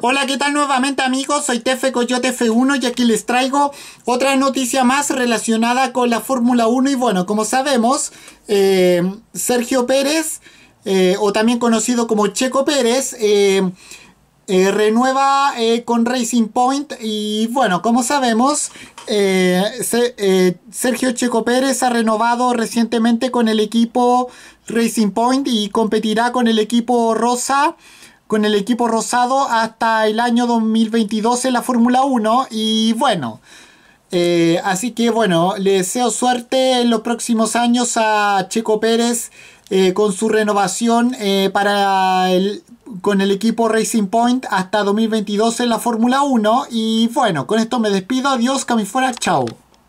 Hola, ¿qué tal nuevamente amigos? Soy Tefe Coyote F1 y aquí les traigo otra noticia más relacionada con la Fórmula 1 y bueno, como sabemos, eh, Sergio Pérez, eh, o también conocido como Checo Pérez, eh, renueva con Racing Point y bueno, como sabemos, Sergio Checo Pérez ha renovado recientemente con el equipo Racing Point y competirá con el equipo Rosa con el equipo rosado hasta el año 2022 en la Fórmula 1 y bueno, eh, así que bueno, le deseo suerte en los próximos años a Checo Pérez eh, con su renovación eh, para el, con el equipo Racing Point hasta 2022 en la Fórmula 1. Y bueno, con esto me despido. Adiós, fuera Chao.